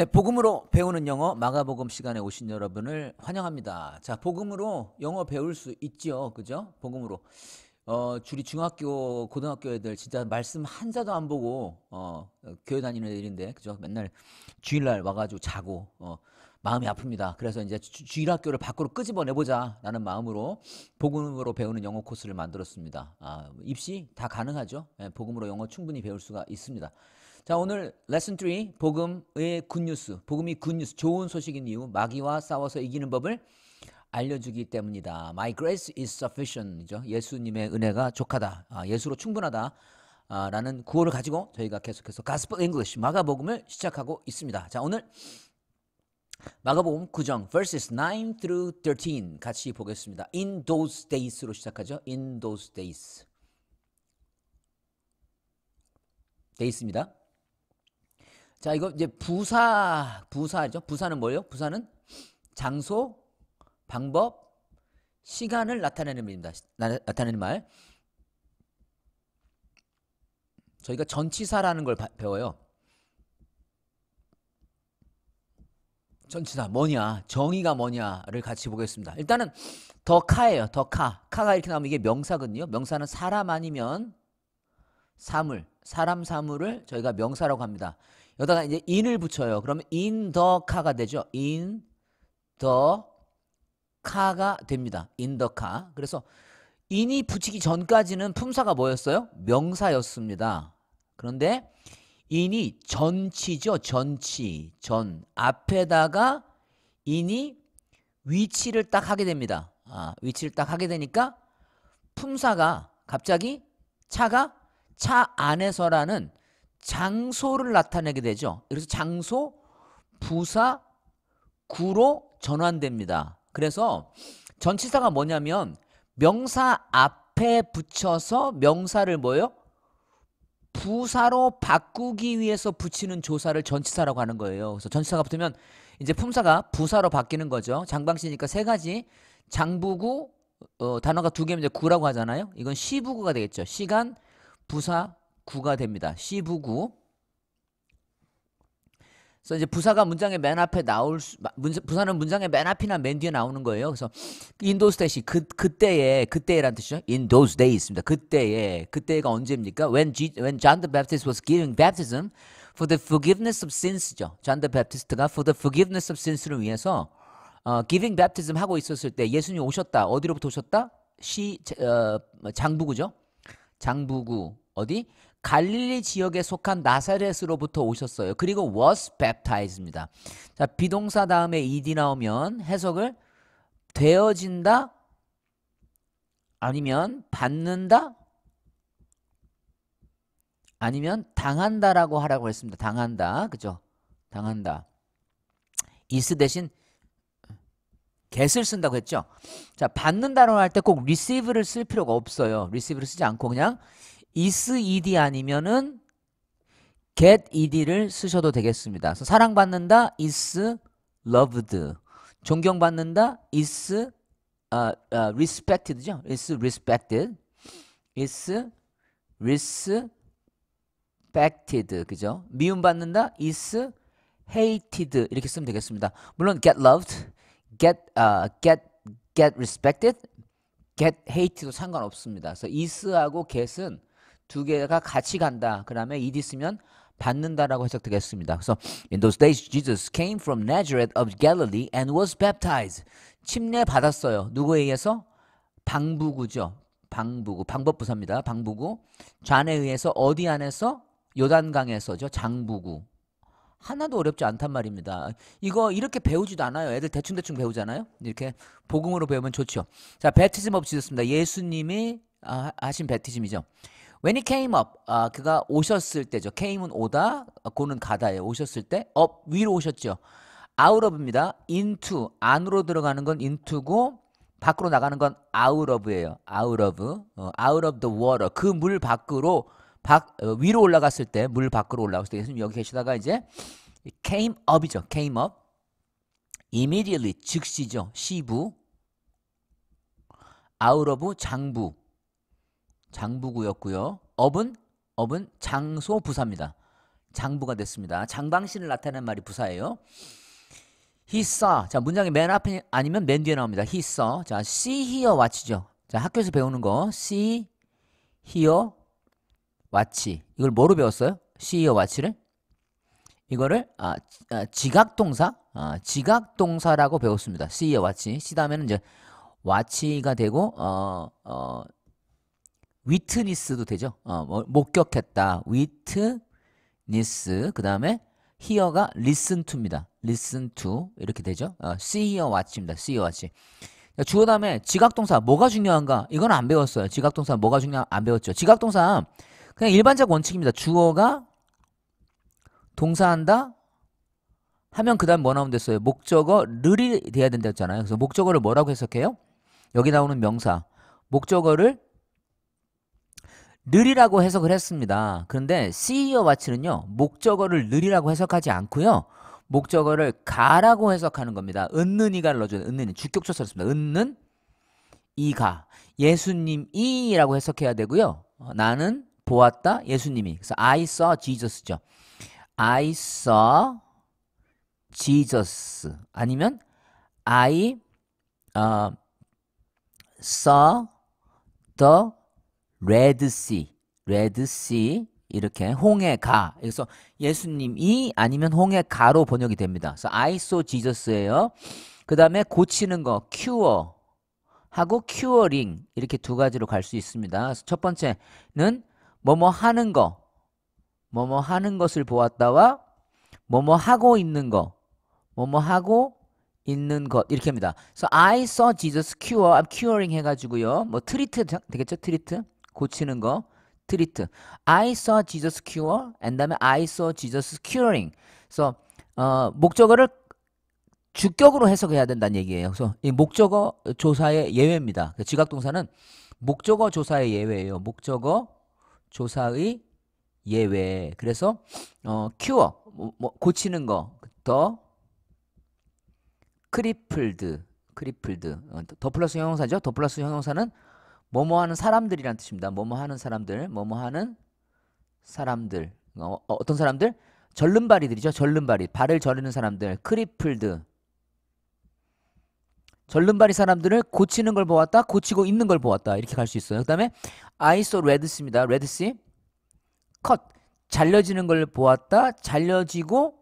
네, 복음으로 배우는 영어 마가복음 시간에 오신 여러분을 환영합니다. 자, 복음으로 영어 배울 수 있죠, 그죠? 복음으로 어, 줄이 중학교, 고등학교 애들 진짜 말씀 한자도 안 보고 어, 교회 다니는 애들인데, 그죠? 맨날 주일날 와가지고 자고 어, 마음이 아픕니다. 그래서 이제 주, 주일 학교를 밖으로 끄집어내 보자라는 마음으로 복음으로 배우는 영어 코스를 만들었습니다. 아, 입시 다 가능하죠? 네, 복음으로 영어 충분히 배울 수가 있습니다. 자, 오늘 레슨 3 복음의 굿뉴스. 복음이 굿뉴스, 좋은 소식인 이유, 마귀와 싸워서 이기는 법을 알려주기 때문이다. My grace is sufficient이죠. 예수님의 은혜가 족하다. 아, 예수로 충분하다. 아, 라는 구호를 가지고 저희가 계속해서 가스퍼 잉글리시 마가복음을 시작하고 있습니다. 자, 오늘 마가복음 9장 verses 9 through 13 같이 보겠습니다. In those days로 시작하죠. In those days. d a y 니다 자, 이거 이제 부사, 부사죠. 부사는 뭐예요? 부사는 장소, 방법, 시간을 나타내는 말입니다. 나, 타내는 말. 저희가 전치사라는 걸 바, 배워요. 전치사 뭐냐, 정의가 뭐냐를 같이 보겠습니다. 일단은 더 카예요. 더 카. 카가 이렇게 나오면 이게 명사거든요. 명사는 사람 아니면 사물, 사람 사물을 저희가 명사라고 합니다. 여기다가 이제 i 을 붙여요. 그러면 인 n t 가 되죠. 인 n t 가 됩니다. 인 n t 그래서 인이 붙이기 전까지는 품사가 뭐였어요? 명사였습니다. 그런데 인이 전치죠. 전치. 전. 앞에다가 인이 위치를 딱 하게 됩니다. 아, 위치를 딱 하게 되니까 품사가 갑자기 차가 차 안에서라는 장소를 나타내게 되죠. 그래서 장소, 부사, 구로 전환됩니다. 그래서 전치사가 뭐냐면 명사 앞에 붙여서 명사를 뭐예요? 부사로 바꾸기 위해서 붙이는 조사를 전치사라고 하는 거예요. 그래서 전치사가 붙으면 이제 품사가 부사로 바뀌는 거죠. 장방시니까 세 가지 장부구 어, 단어가 두 개면 이제 구라고 하잖아요. 이건 시부구가 되겠죠. 시간, 부사구가 됩니다. 시부구. 그래서 이제 부사가 문장의 맨 앞에 나올 수, 부사는 문장의 맨 앞이나 맨 뒤에 나오는 거예요. 그래서 in those days 그 그때에 그때란 뜻이죠. in those days 있습니다. 그때에 그때가 언제입니까? when G, when John the Baptist was giving baptism for the forgiveness of sins죠. 존 the 베프티스트가 for the forgiveness of sins를 위해서 어, giving baptism 하고 있었을 때 예수님 오셨다. 어디로부터 오셨다? 시 어, 장부구죠. 장부구 어디? 갈릴리 지역에 속한 나사렛으로부터 오셨어요. 그리고 was baptized입니다. 자, 비동사 다음에 ed 나오면 해석을 되어진다 아니면 받는다 아니면 당한다라고 하라고 했습니다. 당한다. 그죠? 당한다. is 대신 get을 쓴다고 했죠. 자, 받는다라고 할 때 꼭 receive를 쓸 필요가 없어요. receive를 쓰지 않고 그냥 is ed 아니면은 get ed를 쓰셔도 되겠습니다. 사랑받는다 is loved. 존경받는다 is uh, uh, respected죠. is respected. is respected. 그죠? 미움받는다 is hated 이렇게 쓰면 되겠습니다. 물론 get loved, get uh, get get respected, get hated도 상관없습니다. 그래서 is하고 get은 두 개가 같이 간다. 그 다음에 이 d 쓰면 받는다라고 해석되겠습니다. 그래서 in those days Jesus came from Nazareth of Galilee and was baptized. 침례 받았어요. 누구에 의해서? 방부구죠. 방부구. 방법부사입니다. 방부구. 좌에 의해서 어디 안에서? 요단강에서죠. 장부구. 하나도 어렵지 않단 말입니다. 이거 이렇게 배우지도 않아요. 애들 대충대충 배우잖아요. 이렇게 복음으로 배우면 좋죠. 자, 베티즘 없지 됐습니다. 예수님이 아, 하신 베티즘이죠. When he came up, 아, 그가 오셨을 때죠. came은 오다, 고는 가다예요. 오셨을 때 up 위로 오셨죠. out of입니다. into 안으로 들어가는 건 into고 밖으로 나가는 건 out of예요. out of, 어, out of the water 그 물 밖으로 밖 어, 위로 올라갔을 때 물 밖으로 올라갔을 때 예수님 여기 계시다가 이제 came up이죠. came up immediately 즉시죠. 시부 out of 장부 장부구였고요. 업은 업은 장소 부사입니다. 장부가 됐습니다. 장방신을 나타내는 말이 부사예요. He saw. 자, 문장의 맨 앞에 아니면 맨 뒤에 나옵니다. He saw. 자, see, hear, watch죠. 자, 학교에서 배우는 거. see, hear, watch. 이걸 뭐로 배웠어요? see, hear, watch를? 이거를 아, 아 지각동사, 아, 지각동사라고 배웠습니다. see, hear, watch. s 그 다음에는 이제 watch가 되고, 어, 어, 위트니스도 되죠. 어, 뭐, 목격했다. 위트니스. 그 다음에 히어가 listen to입니다. listen to 이렇게 되죠. 어, see here watch입니다. see here watch. 그러니까 주어 다음에 지각동사 뭐가 중요한가? 이건 안 배웠어요. 지각동사 뭐가 중요한 안 배웠죠. 지각동사 그냥 일반적 원칙입니다. 주어가 동사한다 하면 그 다음 뭐 나오면 됐어요. 목적어 를이 돼야 된다 했잖아요. 그래서 목적어를 뭐라고 해석해요? 여기 나오는 명사 목적어를 느리라고 해석을 했습니다. 그런데 c e o 와치는요. 목적어를 느리라고 해석하지 않고요. 목적어를 가라고 해석하는 겁니다. 은는 이가를 넣어줘는 은는 주격조 사 썼습니다. 은는 이가 예수님이라고 해석해야 되고요. 나는 보았다 예수님이. 그래서 I saw Jesus죠. I saw Jesus 아니면 I uh, saw the 레드씨, 레드씨 이렇게 홍해가. 그래서 예수님이 아니면 홍해가로 번역이 됩니다. 그래서 I saw Jesus예요. 그 다음에 고치는 거 cure 하고 curing 이렇게 두 가지로 갈 수 있습니다. 첫 번째는 뭐 뭐 하는 거, 뭐 뭐 하는 것을 보았다와 뭐 뭐 하고 있는 거, 뭐 뭐 하고 있는 것 이렇게 합니다. 그래서 I saw Jesus cure, I'm curing 해가지고요. 뭐 트리트 되겠죠? 트리트. 고치는 거 트리트. I saw Jesus cure and 다음에 I saw Jesus curing. 그래서 어, 목적어를 주격으로 해석해야 된다는 얘기예요. 그래서 이 목적어 조사의 예외입니다. 그 지각 동사는 목적어 조사의 예외예요. 목적어 조사의 예외. 그래서 어 cure 뭐, 뭐 고치는 거. 더 크리플드 크리플드 어, 더 플러스 형용사죠. 더 플러스 형용사는 뭐뭐 하는 사람들이란 뜻입니다. 뭐뭐 하는 사람들, 뭐뭐 하는 사람들. 어, 어, 어떤 사람들? 절름발이들이죠. 절름발이. 발을 저리는 사람들. 크리플드. 절름발이 사람들을 고치는 걸 보았다. 고치고 있는 걸 보았다. 이렇게 갈 수 있어요. 그다음에 I saw red s 입니다 red s 컷. 잘려지는 걸 보았다. 잘려지고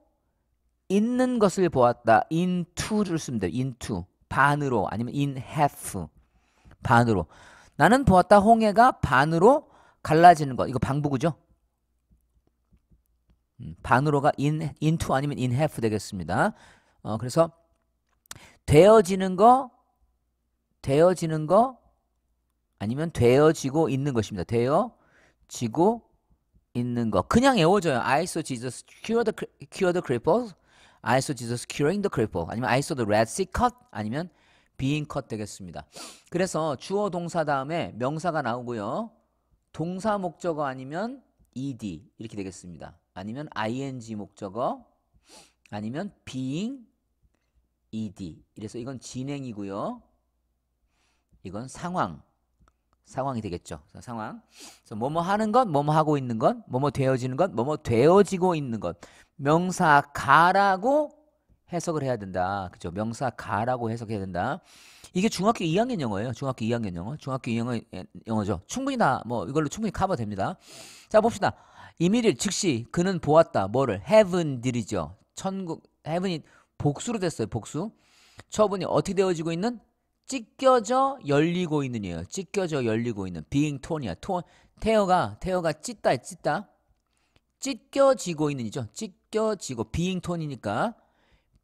있는 것을 보았다. into를 쓰면 돼요. into. 반으로 아니면 in half. 반으로. 나는 보았다 홍해가 반으로 갈라지는 것. 이거 방부구죠? 반으로가 in, into 아니면 in half 되겠습니다. 어, 그래서 되어지는 거, 되어지는 거 아니면 되어지고 있는 것입니다. 되어지고 있는 거. 그냥 외워져요. I saw Jesus cure the, cure the cripples. I saw Jesus curing the cripple. 아니면 I saw the red sea cut. 아니면 being 컷 되겠습니다. 그래서 주어 동사 다음에 명사가 나오고요. 동사 목적어 아니면 ed 이렇게 되겠습니다. 아니면 ing 목적어 아니면 being ed 이래서 이건 진행이고요. 이건 상황 상황이 되겠죠. 상황. 그래서 뭐뭐 하는 것, 뭐뭐 하고 있는 것, 뭐뭐 되어지는 것, 뭐뭐 되어지고 있는 것. 명사 가라고 해석을 해야 된다. 그죠? 명사 가라고 해석해야 된다. 이게 중학교 2학년 영어예요. 중학교 2학년 영어. 중학교 2학년 영어죠. 충분히 다뭐 이걸로 충분히 커버 됩니다. 자, 봅시다. 이미일 즉시 그는 보았다. 뭐를? heaven들이죠. 천국 heaven이 복수로 됐어요. 복수. 처분이 어떻게 되어지고 있는? 찢겨져 열리고 있는이에요. 찢겨져 열리고 있는 being torn이야. torn 태어가 태어가 찢다 찢다. 찢겨지고 있는이죠. 찢겨지고 being torn이니까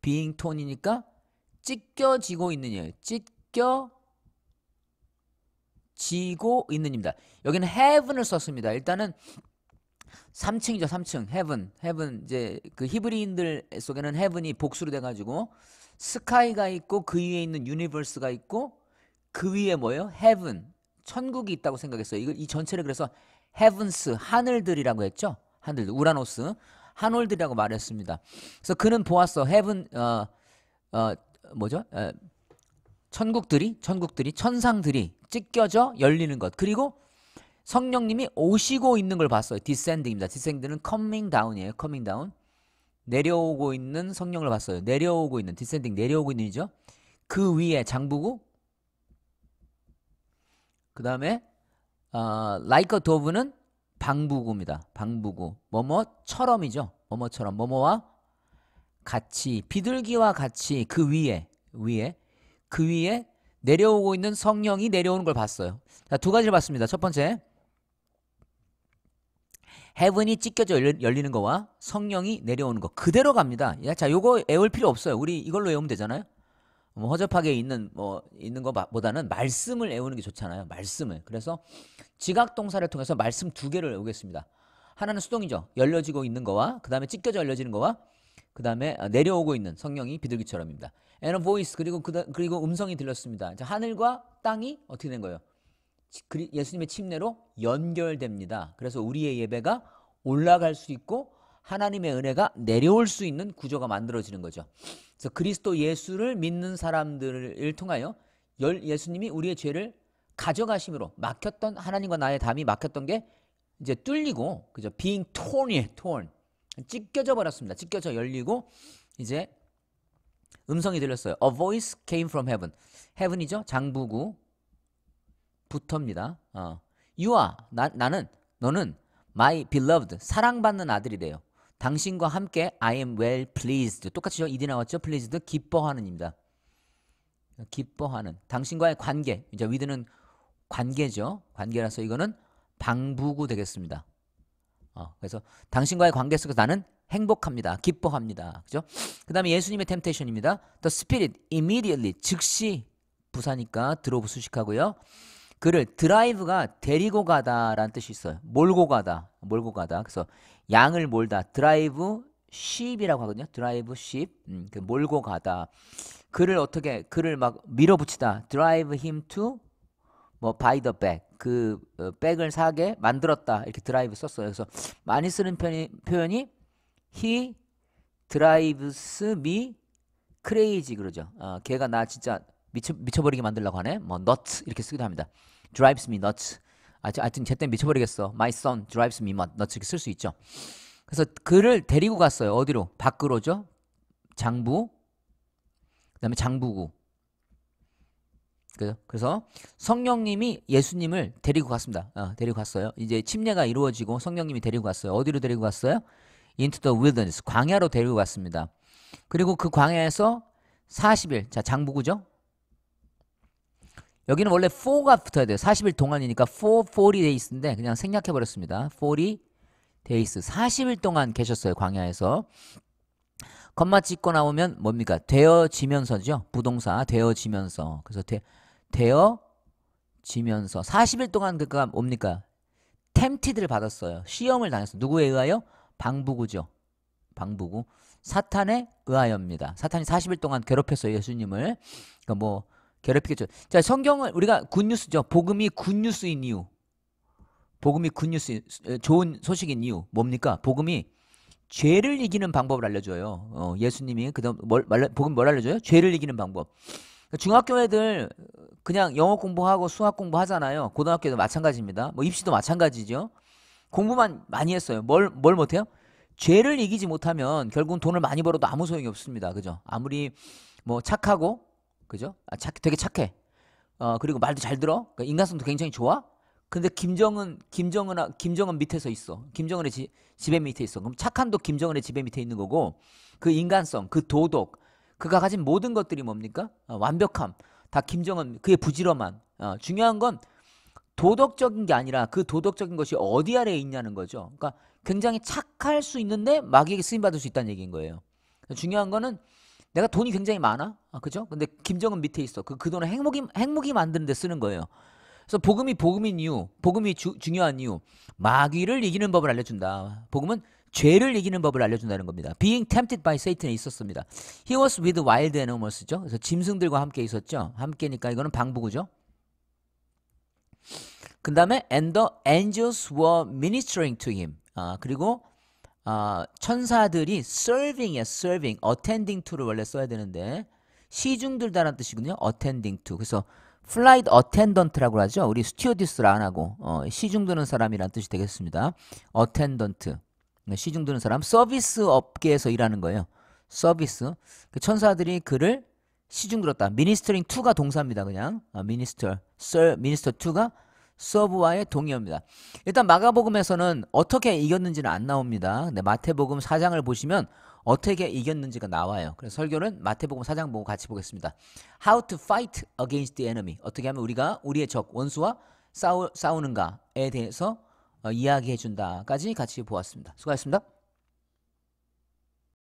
being 톤이니까 찢겨지고 있는 이에요. 찢겨지고 있는 입니다. 여기는 have를 썼습니다. 일단은 3층이죠, 3층. heaven. heaven. 이제 그 히브리인들 속에는 heaven이 복수로 돼가지고 스카이가 있고 그 위에 있는 유니버스가 있고 그 위에 뭐예요? heaven. 천국이 있다고 생각했어요. 이걸 이 전체를 그래서 heavens 하늘들이라고 했죠. 하늘 우라노스 하놀드라고 말했습니다. 그래서 그는 보았어. 헤븐 어, 어 뭐죠? 에, 천국들이 천국들이 천상들이 찢겨져 열리는 것. 그리고 성령님이 오시고 있는 걸 봤어요. 디센딩입니다. 디센딩은 커밍 다운이에요. 커밍 다운. 내려오고 있는 성령을 봤어요. 내려오고 있는 디센딩 내려오고 있는이죠. 그 위에 장부구 그다음에 어, like a 는 방부구입니다. 방부구. 뭐뭐처럼이죠. 뭐뭐처럼. 뭐뭐와 같이 비둘기와 같이 그 위에 위에 그 위에 내려오고 있는 성령이 내려오는 걸 봤어요. 자, 두 가지를 봤습니다. 첫 번째. 헤븐이 찢겨져 열리는 거와 성령이 내려오는 거 그대로 갑니다. 자, 요거 애울 필요 없어요. 우리 이걸로 외우면 되잖아요. 뭐 허접하게 있는 뭐 있는 것보다는 말씀을 외우는 게 좋잖아요. 말씀을. 그래서 지각 동사를 통해서 말씀 두 개를 외우겠습니다. 하나는 수동이죠. 열려지고 있는 거와 그다음에 찢겨져 열려지는 거와 그다음에 어, 내려오고 있는 성령이 비둘기처럼입니다. And a voice 그리고 그다, 그리고 음성이 들렸습니다. 하늘과 땅이 어떻게 된 거예요? 예수님의 침례로 연결됩니다. 그래서 우리의 예배가 올라갈 수 있고 하나님의 은혜가 내려올 수 있는 구조가 만들어지는 거죠. 그래서 그리스도 예수를 믿는 사람들을 통하여 예수님이 우리의 죄를 가져가심으로 막혔던 하나님과 나의 담이 막혔던 게 이제 뚫리고 그죠? being torn이에요. 예, torn. 찢겨져 버렸습니다. 찢겨져 열리고 이제 음성이 들렸어요. A voice came from heaven. heaven이죠. 장부구 부터입니다. 어. You are 나, 나는 너는 my beloved 사랑받는 아들이래요. 당신과 함께 I am well pleased. 똑같이죠. 이디 나왔죠. pleased. 기뻐하는입니다. 기뻐하는. 당신과의 관계. 이제 위드는 관계죠. 관계라서 이거는 방부구 되겠습니다. 어, 그래서 당신과의 관계 속에서 나는 행복합니다. 기뻐합니다. 그죠? 그 다음에 예수님의 템테이션입니다 The Spirit immediately, 즉시 부사니까 드로브 수식하고요. 그를 드라이브가 데리고 가다라는 뜻이 있어요. 몰고 가다, 몰고 가다. 그래서 양을 몰다 드라이브 쉽이라고 하거든요. 드라이브 쉽. 음, 그 몰고 가다. 그를 어떻게 그를 막 밀어붙이다. 드라이브 힘투 뭐 바이 더 백. 그 어, 백을 사게 만들었다. 이렇게 드라이브 썼어요. 그래서 많이 쓰는 편이 표현이 he drives me crazy 그러죠. 어, 걔가 나 진짜 미쳐 미쳐버리게 만들려고 하네. 뭐 nuts 이렇게 쓰기도 합니다. drives me nuts. 아, 하여튼 제때 미쳐버리겠어. My son drives me mad. 너 이렇게 쓸수 있죠. 그래서 그를 데리고 갔어요. 어디로? 밖으로죠. 장부. 그다음에 장부구. 그 그래서 성령님이 예수님을 데리고 갔습니다. 어, 데리고 갔어요. 이제 침례가 이루어지고 성령님이 데리고 갔어요. 어디로 데리고 갔어요? Into the wilderness. 광야로 데리고 갔습니다. 그리고 그 광야에서 40일. 자, 장부구죠. 여기는 원래 4가 붙어야 돼요. 40일 동안이니까 4, 40 days인데 그냥 생략해버렸습니다. 40 days. 40일 동안 계셨어요. 광야에서. 컴마 찍고 나오면 뭡니까? 되어지면서죠. 부동사 되어지면서. 그래서 되, 되어지면서. 40일 동안 그가 뭡니까? 템티드를 받았어요. 시험을 당했어요. 누구에 의하여? 방부구죠. 방부구. 사탄에 의하여입니다. 사탄이 40일 동안 괴롭혔어요. 예수님을. 그니까뭐 괴롭히겠죠. 자, 성경은 우리가 굿뉴스죠. 복음이 굿뉴스인 이유. 복음이 굿뉴스 좋은 소식인 이유 뭡니까? 복음이 죄를 이기는 방법을 알려줘요. 어, 예수님이 그다음 뭘, 말, 복음 뭘 알려줘요? 죄를 이기는 방법. 그러니까 중학교 애들 그냥 영어 공부하고 수학 공부 하잖아요. 고등학교도 마찬가지입니다. 뭐 입시도 마찬가지죠. 공부만 많이 했어요. 뭘 뭘 못해요? 죄를 이기지 못하면 결국은 돈을 많이 벌어도 아무 소용이 없습니다. 그죠? 아무리 뭐 착하고 그죠? 아, 착, 되게 착해. 어, 그리고 말도 잘 들어. 그러니까 인간성도 굉장히 좋아. 근데 김정은, 김정은, 김정은 밑에서 있어. 김정은의 지, 지배 밑에 있어. 그럼 착한도 김정은의 지배 밑에 있는 거고, 그 인간성, 그 도덕, 그가 가진 모든 것들이 뭡니까? 어, 완벽함. 다 김정은, 그의 부지런함. 어, 중요한 건 도덕적인 게 아니라 그 도덕적인 것이 어디 아래에 있냐는 거죠. 그러니까 굉장히 착할 수 있는데 마귀에게 쓰임 받을 수 있다는 얘기인 거예요. 중요한 거는 내가 돈이 굉장히 많아. 아, 그죠? 근데 김정은 밑에 있어. 그, 그 돈을 핵무기, 핵무기 만드는 데 쓰는 거예요. 그래서 복음이 복음인 이유, 복음이 주, 중요한 이유, 마귀를 이기는 법을 알려준다. 복음은 죄를 이기는 법을 알려준다는 겁니다. Being tempted by Satan에 있었습니다. He was with wild animals죠. 그래서 짐승들과 함께 있었죠. 함께니까 이거는 방부구죠. 그 다음에 and the angels were ministering to him. 아, 그리고 아, 천사들이 serving이야, serving. attending to를 원래 써야 되는데 시중들다라는 뜻이군요. attending to. 그래서 flight attendant라고 하죠. 우리 스튜어디스라 안 하고 어, 시중드는 사람이란 뜻이 되겠습니다. attendant. 네, 시중드는 사람 서비스 업계에서 일하는 거예요. 서비스. 그 천사들이 그를 시중 들었다. ministering to가 동사입니다. 그냥 아, minister, sir, minister to가 서브와의 동의어입니다. 일단 마가복음에서는 어떻게 이겼는지는 안 나옵니다. 근데 마태복음 4장을 보시면 어떻게 이겼는지가 나와요. 그래서 설교는 마태복음 4장 보고 같이 보겠습니다. How to fight against the enemy. 어떻게 하면 우리가 우리의 적 원수와 싸우, 싸우는가에 대해서 어, 이야기해 준다까지 같이 보았습니다. 수고하셨습니다.